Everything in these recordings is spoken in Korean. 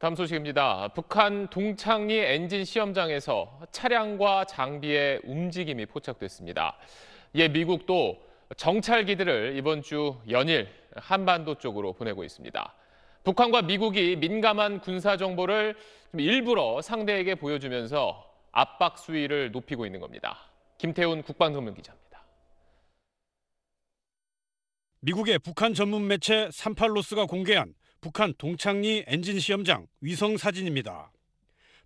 다음 소식입니다. 북한 동창리 엔진 시험장에서 차량과 장비의 움직임이 포착됐습니다. 이 미국도 정찰기들을 이번 주 연일 한반도 쪽으로 보내고 있습니다. 북한과 미국이 민감한 군사 정보를 일부러 상대에게 보여주면서 압박 수위를 높이고 있는 겁니다. 김태훈 국방전문 기자입니다. 미국의 북한 전문 매체 38로스가 공개한 북한 동창리 엔진 시험장 위성 사진입니다.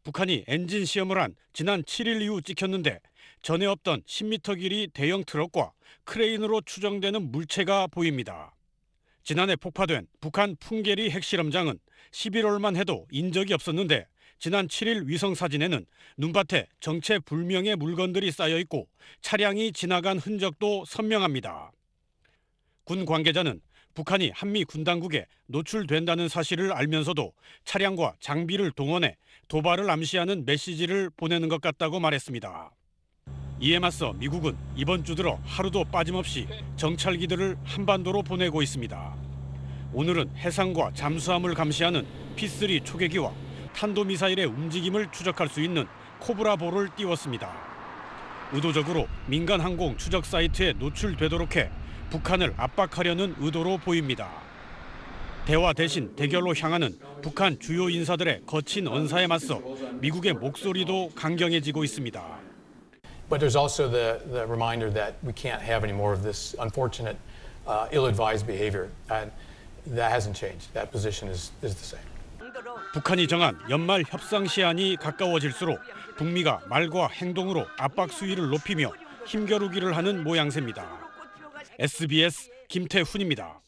북한이 엔진 시험을 한 지난 7일 이후 찍혔는데 전에 없던 10m 길이 대형 트럭과 크레인으로 추정되는 물체가 보입니다. 지난해 폭파된 북한 풍계리 핵실험장은 11월만 해도 인적이 없었는데 지난 7일 위성 사진에는 눈밭에 정체 불명의 물건들이 쌓여 있고 차량이 지나간 흔적도 선명합니다. 군 관계자는 북한이 한미 군당국에 노출된다는 사실을 알면서도 차량과 장비를 동원해 도발을 암시하는 메시지를 보내는 것 같다고 말했습니다. 이에 맞서 미국은 이번 주 들어 하루도 빠짐없이 정찰기들을 한반도로 보내고 있습니다. 오늘은 해상과 잠수함을 감시하는 P3 초계기와 탄도미사일의 움직임을 추적할 수 있는 코브라보를 띄웠습니다. 의도적으로 민간 항공 추적 사이트에 노출되도록 해 북한을 압박하려는 의도로 보입니다. 대화 대신 대결로 향하는 북한 주요 인사들의 거친 언사에 맞서 미국의 목소리도 강경해지고 있습니다. But there's also the, the reminder that we can't have any more of this unfortunate, uh, ill-advised behavior. And that hasn't changed. That position is, is the same. 북한이 정한 연말 협상 시한이 가까워질수록 북미가 말과 행동으로 압박 수위를 높이며 힘겨루기를 하는 모양새입니다. SBS 김태훈입니다.